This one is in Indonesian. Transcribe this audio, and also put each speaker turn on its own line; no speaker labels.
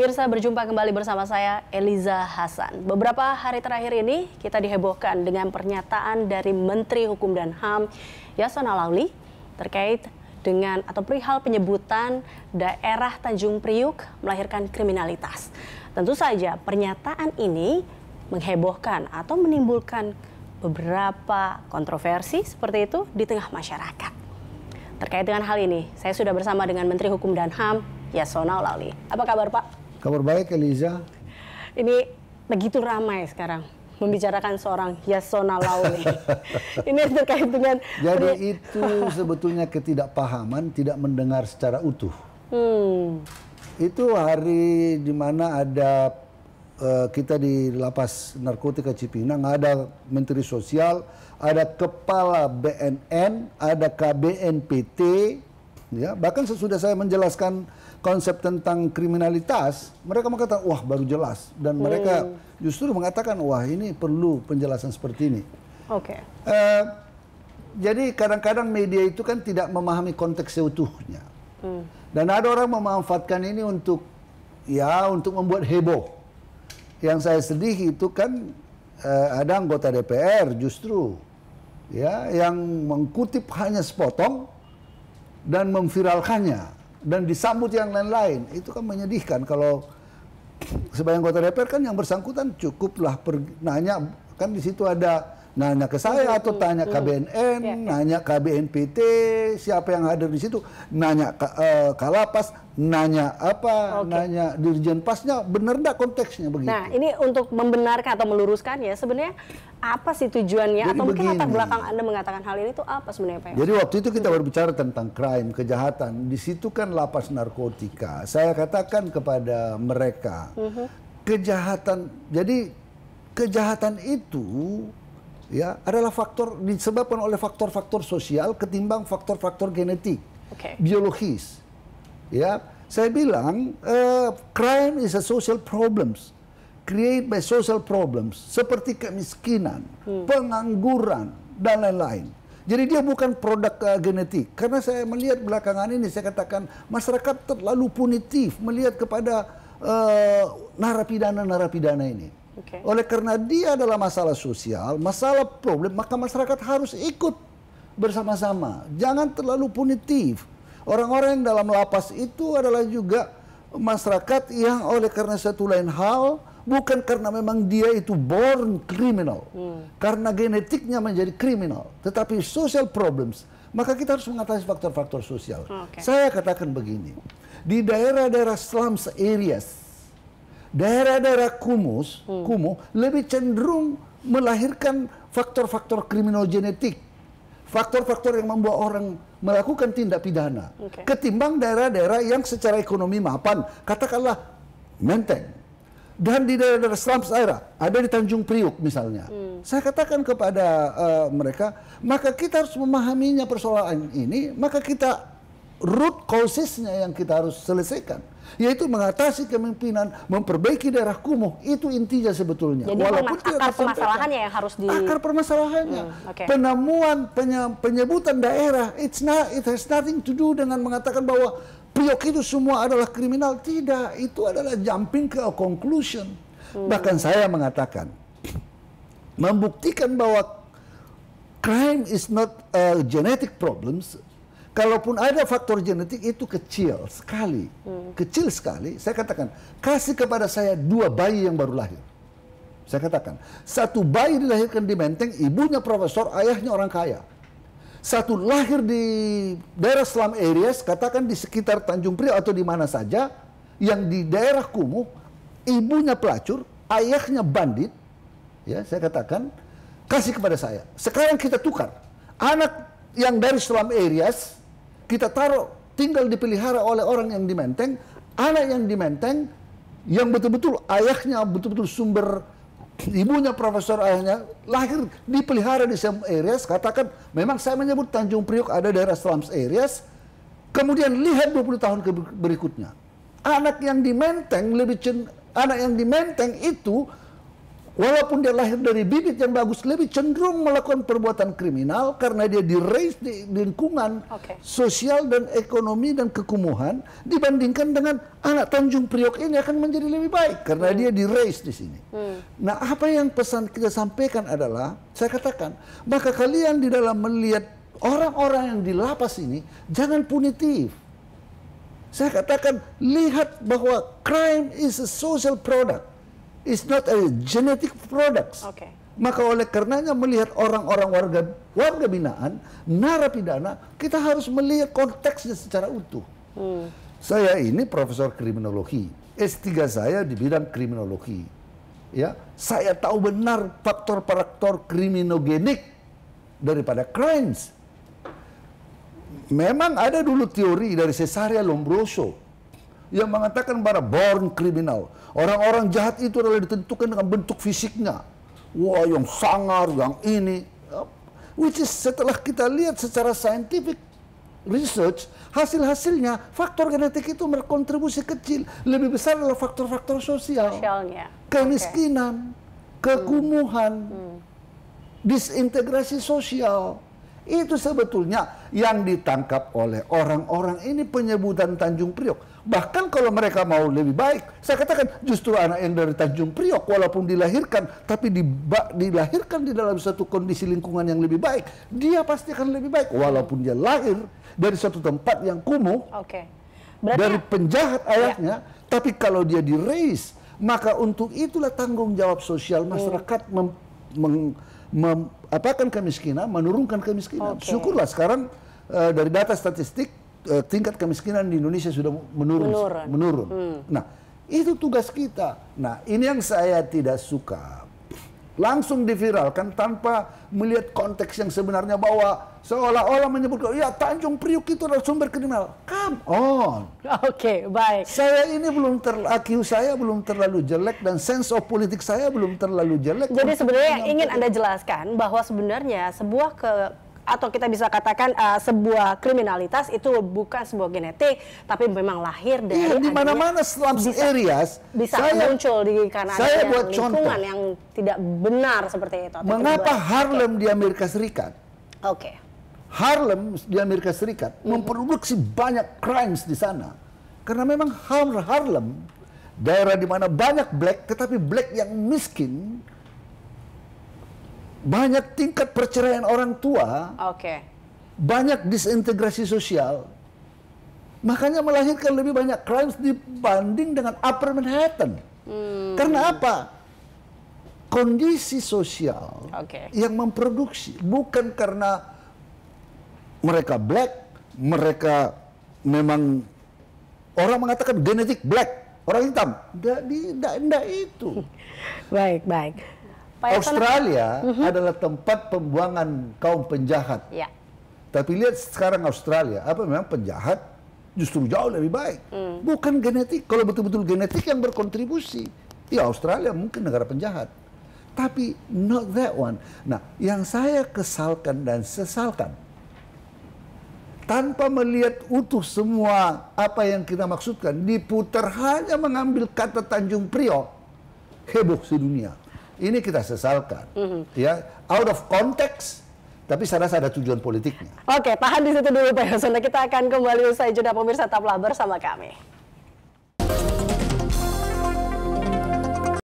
pemirsa berjumpa kembali bersama saya Eliza Hasan. Beberapa hari terakhir ini kita dihebohkan dengan pernyataan dari Menteri Hukum dan HAM Yasona Lauli terkait dengan atau perihal penyebutan daerah Tanjung Priuk melahirkan kriminalitas. Tentu saja pernyataan ini menghebohkan atau menimbulkan beberapa kontroversi seperti itu di tengah masyarakat. Terkait dengan hal ini, saya sudah bersama dengan Menteri Hukum dan HAM Yasona Lauli. Apa kabar Pak?
Kabar baik Eliza?
Ini begitu ramai sekarang membicarakan seorang Yasona Lauli. ini terkait dengan Jadi itu
sebetulnya ketidakpahaman, tidak mendengar secara utuh. Hmm. Itu hari di mana ada eh, kita di lapas narkotika Cipinang ada menteri sosial, ada kepala BNN, ada KBNPT, ya bahkan sesudah saya menjelaskan konsep tentang kriminalitas mereka mengatakan wah baru jelas dan hmm. mereka justru mengatakan wah ini perlu penjelasan seperti ini oke okay. uh, eh, jadi kadang-kadang media itu kan tidak memahami konteks seutuhnya hmm. dan ada orang memanfaatkan ini untuk ya untuk membuat heboh yang saya sedih itu kan uh, ada anggota DPR justru ya yang mengkutip hanya sepotong dan memviralkannya dan disambut yang lain-lain itu kan menyedihkan kalau sebagai anggota DPR kan yang bersangkutan cukuplah per, nanya kan di situ ada nanya ke saya atau tanya KBNN, ya. nanya ke KBNPT, siapa yang hadir di situ, nanya ke, uh, eh, Kalapas, nanya apa, okay. nanya Dirjen Pasnya, benar enggak konteksnya begitu.
Nah, ini untuk membenarkan atau meluruskan ya, sebenarnya apa sih tujuannya Jadi atau mungkin latar belakang Anda mengatakan hal ini itu apa sebenarnya Pak? Jadi waktu itu kita
hmm. berbicara tentang crime, kejahatan. Di situ kan lapas narkotika. Saya katakan kepada mereka, hmm. kejahatan. Jadi kejahatan itu ya adalah faktor disebabkan oleh faktor-faktor sosial ketimbang faktor-faktor genetik, okay. biologis. Ya, saya bilang uh, crime is a social problems create by social problems seperti kemiskinan, hmm. pengangguran dan lain-lain. Jadi dia bukan produk uh, genetik. Karena saya melihat belakangan ini saya katakan masyarakat terlalu punitif melihat kepada uh, narapidana-narapidana ini. Okay. Oleh karena dia adalah masalah sosial, masalah problem, maka masyarakat harus ikut bersama-sama. Jangan terlalu punitif. Orang-orang yang dalam lapas itu adalah juga masyarakat yang oleh karena satu lain hal bukan karena memang dia itu born criminal, hmm. karena genetiknya menjadi kriminal, tetapi social problems. Maka kita harus mengatasi faktor-faktor sosial. Hmm, okay. Saya katakan begini, di daerah-daerah slums areas, daerah-daerah kumus, hmm. kumuh lebih cenderung melahirkan faktor-faktor kriminogenetik, faktor-faktor yang membuat orang melakukan tindak pidana, okay. ketimbang daerah-daerah yang secara ekonomi mapan, katakanlah Menteng. Dan di daerah-daerah slums daerah, ada di Tanjung Priuk misalnya. Hmm. Saya katakan kepada uh, mereka, maka kita harus memahaminya persoalan ini, maka kita root causesnya yang kita harus selesaikan yaitu mengatasi kemimpinan, memperbaiki daerah kumuh itu intinya sebetulnya. Jadi Walaupun akar permasalahannya yang
harus di akar permasalahannya, hmm, okay.
penemuan penye, penyebutan daerah it's not it has nothing to do dengan mengatakan bahwa Priok itu semua adalah kriminal tidak itu adalah jumping ke conclusion. Hmm. Bahkan saya mengatakan membuktikan bahwa crime is not a genetic problems Kalaupun ada faktor genetik itu kecil sekali. Hmm. Kecil sekali. Saya katakan, kasih kepada saya dua bayi yang baru lahir. Saya katakan, satu bayi dilahirkan di Menteng, ibunya profesor, ayahnya orang kaya. Satu lahir di daerah Slum Areas, katakan di sekitar Tanjung Priok atau di mana saja, yang di daerah kumuh, ibunya pelacur, ayahnya bandit, ya saya katakan, kasih kepada saya. Sekarang kita tukar. Anak yang dari Slum Areas kita taruh tinggal dipelihara oleh orang yang di Menteng, anak yang di Menteng yang betul-betul ayahnya betul-betul sumber ibunya profesor ayahnya lahir dipelihara di Sam Areas katakan memang saya menyebut Tanjung Priok ada daerah Slums Areas kemudian lihat 20 tahun ke berikutnya anak yang di Menteng lebih anak yang di Menteng itu walaupun dia lahir dari bibit yang bagus lebih cenderung melakukan perbuatan kriminal karena dia di raise di lingkungan okay. sosial dan ekonomi dan kekumuhan dibandingkan dengan anak Tanjung Priok ini akan menjadi lebih baik karena hmm. dia raise di sini. Hmm. Nah, apa yang pesan kita sampaikan adalah saya katakan, maka kalian di dalam melihat orang-orang yang di lapas ini jangan punitif. Saya katakan lihat bahwa crime is a social product is not a genetic products. Okay. Maka oleh karenanya melihat orang-orang warga warga binaan, narapidana, kita harus melihat konteksnya secara utuh. Hmm. Saya ini profesor kriminologi. S3 saya di bidang kriminologi. Ya, saya tahu benar faktor-faktor kriminogenik daripada crimes. Memang ada dulu teori dari Cesaria Lombroso yang mengatakan para born kriminal. Orang-orang jahat itu adalah ditentukan dengan bentuk fisiknya. Wah, yang sangar, yang ini. Which is setelah kita lihat secara scientific research, hasil-hasilnya faktor genetik itu berkontribusi kecil. Lebih besar adalah faktor-faktor sosial. Sosialnya. Kemiskinan, okay. kekumuhan, hmm. hmm. disintegrasi sosial. Itu sebetulnya yang ditangkap oleh orang-orang ini penyebutan Tanjung Priok Bahkan kalau mereka mau lebih baik, saya katakan justru anak yang dari Tanjung Priok walaupun dilahirkan, tapi dilahirkan di dalam satu kondisi lingkungan yang lebih baik, dia pasti akan lebih baik walaupun dia lahir dari satu tempat yang kumuh, okay. Berarti, dari penjahat ya. ayahnya, ya. tapi kalau dia di raise, maka untuk itulah tanggung jawab sosial hmm. masyarakat hmm. mem, mem, mem, apakan kemiskinan, menurunkan kemiskinan. Okay. Syukurlah sekarang uh, dari data statistik Eh, tingkat kemiskinan di Indonesia sudah menurun, menurun. menurun. Hmm. Nah, itu tugas kita. Nah, ini yang saya tidak suka. Langsung diviralkan tanpa melihat konteks yang sebenarnya bahwa seolah-olah menyebutkan ya Tanjung Priuk itu adalah sumber kriminal. Come on. Oke, okay, baik. Saya ini belum terlalu saya belum terlalu jelek dan sense of politik saya belum terlalu jelek. Jadi sebenarnya ingin Anda
jelaskan bahwa sebenarnya sebuah ke atau kita bisa katakan uh, sebuah kriminalitas itu bukan sebuah genetik tapi memang lahir iya, dari iya, di mana-mana slums bisa, areas
bisa saya, muncul
di karena saya yang buat lingkungan contoh, yang tidak benar seperti itu. Mengapa kedua?
Harlem di Amerika Serikat? Oke. Okay. Harlem di Amerika Serikat mm -hmm. memproduksi banyak crimes di sana karena memang Harlem daerah di mana banyak black tetapi black yang miskin banyak tingkat perceraian orang tua, okay. banyak disintegrasi sosial, makanya melahirkan lebih banyak crimes dibanding dengan Upper Manhattan.
Hmm. Karena apa?
Kondisi sosial
okay. yang
memproduksi, bukan karena mereka black, mereka memang orang mengatakan genetik black, orang hitam, tidak tidak itu.
baik baik. Pak Australia mhm.
adalah tempat pembuangan kaum penjahat. Ya. Tapi lihat sekarang Australia, apa memang penjahat justru jauh lebih baik. Hmm. Bukan genetik. Kalau betul-betul genetik yang berkontribusi, ya Australia mungkin negara penjahat. Tapi not that one. Nah, yang saya kesalkan dan sesalkan, tanpa melihat utuh semua apa yang kita maksudkan, diputar hanya mengambil kata Tanjung Priok, heboh sedunia. Ini kita sesalkan. Mm-hmm. Ya, out of context tapi saya rasa ada tujuan politiknya.
Oke, tahan di situ dulu Pak Yosona. Kita akan kembali usai jeda pemirsa tetaplah bersama kami.